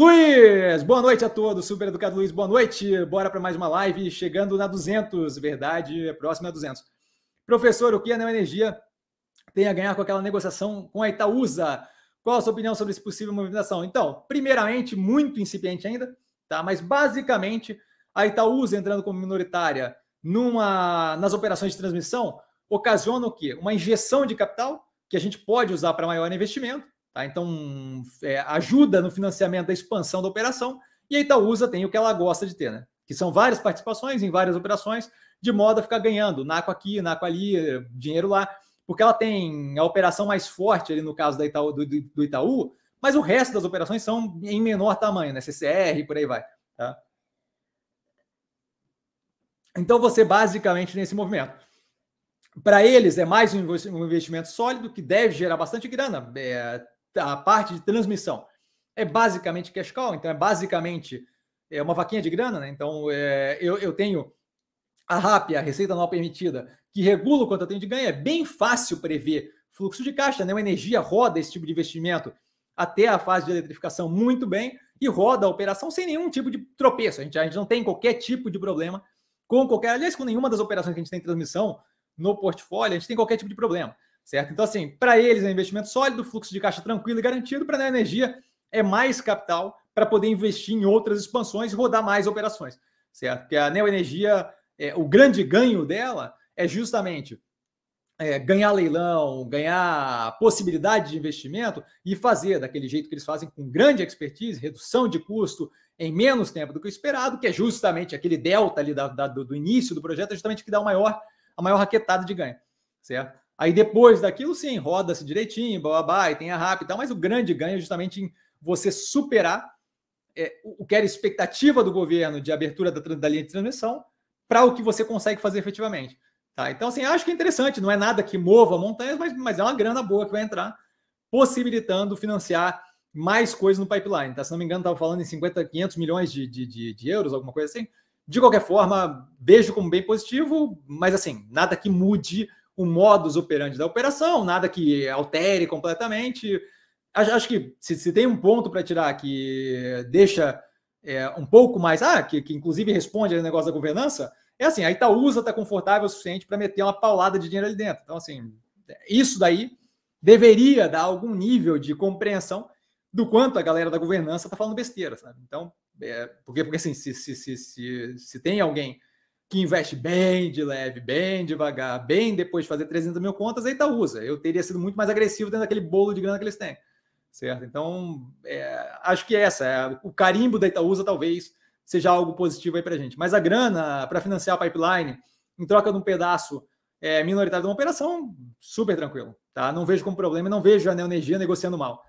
Luiz, boa noite a todos. Super educado Luiz, boa noite. Bora para mais uma live, chegando na 200, verdade, próxima a 200. Professor, o que a Neoenergia tem a ganhar com aquela negociação com a Itaúsa? Qual a sua opinião sobre esse possível movimentação? Então, primeiramente, muito incipiente ainda, tá? Mas basicamente, a Itaúsa entrando como minoritária numa nas operações de transmissão ocasiona o quê? Uma injeção de capital que a gente pode usar para maior investimento Tá? Então, é, ajuda no financiamento da expansão da operação. E a Itaúsa tem o que ela gosta de ter, né? que são várias participações em várias operações, de modo a ficar ganhando naco aqui, naco ali, dinheiro lá, porque ela tem a operação mais forte ali no caso da Itaú, do, do Itaú, mas o resto das operações são em menor tamanho, né? CCR, por aí vai. Tá? Então você basicamente nesse movimento. Para eles é mais um investimento sólido que deve gerar bastante grana. É, a parte de transmissão é basicamente cash call, então é basicamente é uma vaquinha de grana, né? Então é, eu, eu tenho a RAP, a Receita Não Permitida, que regula o quanto eu tenho de ganho, é bem fácil prever fluxo de caixa, né? Uma energia roda esse tipo de investimento até a fase de eletrificação muito bem e roda a operação sem nenhum tipo de tropeço. A gente, a gente não tem qualquer tipo de problema com qualquer, aliás, com nenhuma das operações que a gente tem em transmissão no portfólio, a gente tem qualquer tipo de problema certo? Então, assim, para eles é investimento sólido, fluxo de caixa tranquilo e garantido, para né, a energia é mais capital para poder investir em outras expansões e rodar mais operações, certo? Porque a Neoenergia, é, o grande ganho dela é justamente é, ganhar leilão, ganhar possibilidade de investimento e fazer daquele jeito que eles fazem com grande expertise, redução de custo em menos tempo do que o esperado, que é justamente aquele delta ali da, da, do, do início do projeto, é justamente que dá o maior, a maior raquetada de ganho, certo? Aí depois daquilo, sim, roda-se direitinho, babá, e tem a rápida e tal, mas o grande ganho é justamente em você superar é, o que era expectativa do governo de abertura da, da linha de transmissão para o que você consegue fazer efetivamente. Tá? Então, assim, acho que é interessante, não é nada que mova montanhas, mas, mas é uma grana boa que vai entrar, possibilitando financiar mais coisas no pipeline. Tá? Se não me engano, estava falando em 50, 500 milhões de, de, de, de euros, alguma coisa assim. De qualquer forma, vejo como bem positivo, mas assim, nada que mude o modus operandi da operação, nada que altere completamente. Acho, acho que se, se, tem um ponto para tirar que deixa é, um pouco mais, ah, que, que inclusive responde ao negócio da governança, é assim, a Itaúsa está confortável o suficiente para meter uma paulada de dinheiro ali dentro. Então, assim, isso daí deveria dar algum nível de compreensão do quanto a galera da governança está falando besteira, sabe? Então, é, porque, porque assim, se, se, se, se, se tem alguém que investe bem de leve, bem devagar, bem depois de fazer 300 mil contas, a Itaúsa. Eu teria sido muito mais agressivo dentro daquele bolo de grana que eles têm. Certo? Então, é, acho que é essa, é, o carimbo da Itaúsa talvez seja algo positivo aí para a gente. Mas a grana para financiar a pipeline, em troca de um pedaço é, minoritário de uma operação, super tranquilo. Tá? Não vejo como problema, não vejo a Neonergia negociando mal.